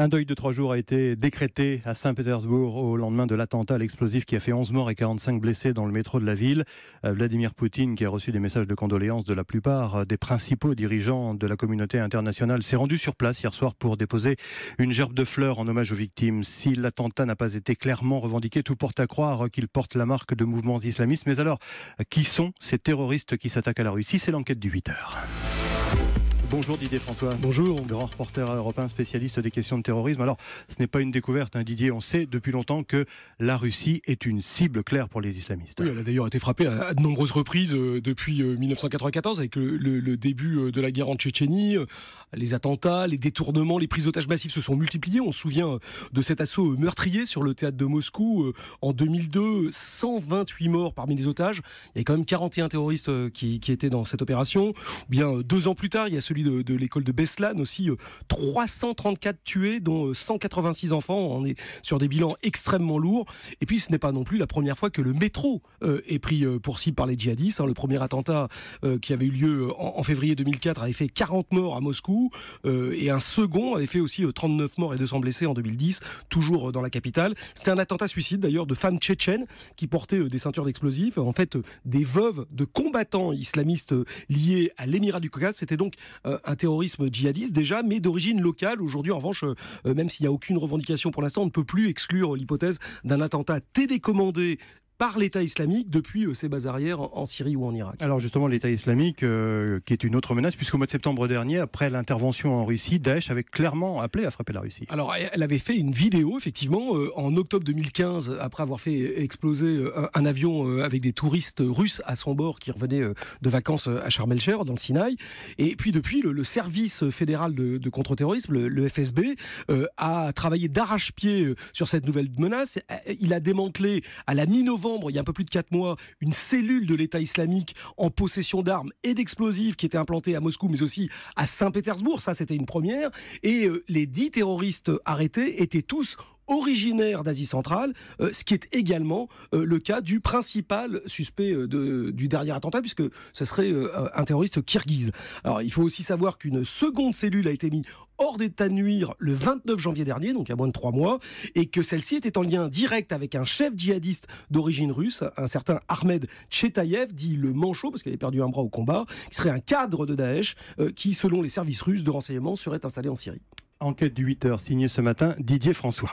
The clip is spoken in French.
Un deuil de trois jours a été décrété à Saint-Pétersbourg au lendemain de l'attentat à l'explosif qui a fait 11 morts et 45 blessés dans le métro de la ville. Euh, Vladimir Poutine, qui a reçu des messages de condoléances de la plupart euh, des principaux dirigeants de la communauté internationale, s'est rendu sur place hier soir pour déposer une gerbe de fleurs en hommage aux victimes. Si l'attentat n'a pas été clairement revendiqué, tout porte à croire qu'il porte la marque de mouvements islamistes. Mais alors, euh, qui sont ces terroristes qui s'attaquent à la Russie C'est l'enquête du 8 heures. Bonjour Didier François. Bonjour. Grand reporter européen spécialiste des questions de terrorisme. Alors, ce n'est pas une découverte, hein, Didier. On sait depuis longtemps que la Russie est une cible claire pour les islamistes. elle a d'ailleurs été frappée à, de nombreuses reprises euh, depuis 1994 euh, avec le, début euh, de la guerre en Tchétchénie. Les attentats, les détournements, les prises d'otages massives se sont multipliés. On se souvient de cet assaut meurtrier sur le théâtre de Moscou en 2002. 128 morts parmi les otages. Il y a quand même 41 terroristes qui, étaient dans cette opération. bien deux ans plus tard, il y a celui de, de l'école de Beslan aussi. 334 euh, tués, dont 186 euh, enfants. On est sur des bilans extrêmement lourds. Et puis, ce n'est pas non plus la première fois que le métro euh, est pris pour cible par les djihadistes. Hein. Le premier attentat qui avait eu lieu en, février 2004 avait fait 40 morts à Moscou et un second avait fait aussi 39 morts et 200 blessés en 2010, toujours dans la capitale. C'était un attentat suicide d'ailleurs de femmes tchétchènes qui portaient des ceintures d'explosifs, en fait des veuves de combattants islamistes liés à l'émirat du Caucase. C'était donc euh, un terrorisme djihadiste déjà, mais d'origine locale. Aujourd'hui, en revanche, euh, euh, même s'il n'y a aucune revendication pour l'instant, on ne peut plus exclure l'hypothèse d'un attentat télécommandé par l'État islamique depuis euh, ses bases arrières en Syrie ou en Irak. Alors justement, l'État islamique, euh, qui est une autre menace, puisqu'au mois de septembre dernier, après l'intervention en Russie, Daesh avait clairement appelé à frapper la Russie. Alors elle avait fait une vidéo, effectivement, euh, en octobre 2015, après avoir fait exploser un, avion avec des touristes russes à son bord qui revenaient de vacances à Sharm el dans le Sinaï. Et puis depuis, le, service fédéral de, contre-terrorisme, le, FSB, a travaillé d'arrache-pied sur cette nouvelle menace. Il a démantelé à la mi-novembre il y a un peu plus de 4 mois, une cellule de l'État islamique en possession d'armes et d'explosifs qui était implantée à Moscou, mais aussi à Saint-Pétersbourg. Ça, c'était une première. Et euh, les dix terroristes arrêtés étaient tous originaire d'Asie centrale, euh, ce qui est également euh, le cas du principal suspect euh, du dernier attentat, puisque ce serait un terroriste kirghiz. Alors il faut aussi savoir qu'une seconde cellule a été mise hors d'état de nuire le 29 janvier dernier, donc à moins de trois mois, et que celle-ci était en lien direct avec un chef djihadiste d'origine russe, un certain Ahmed tchetaïev, dit le manchot, parce qu'il avait perdu un bras au combat, qui serait un cadre de Daesh, qui, selon les services russes de renseignement, serait installé en Syrie. Enquête du 8h, signée ce matin, Didier François.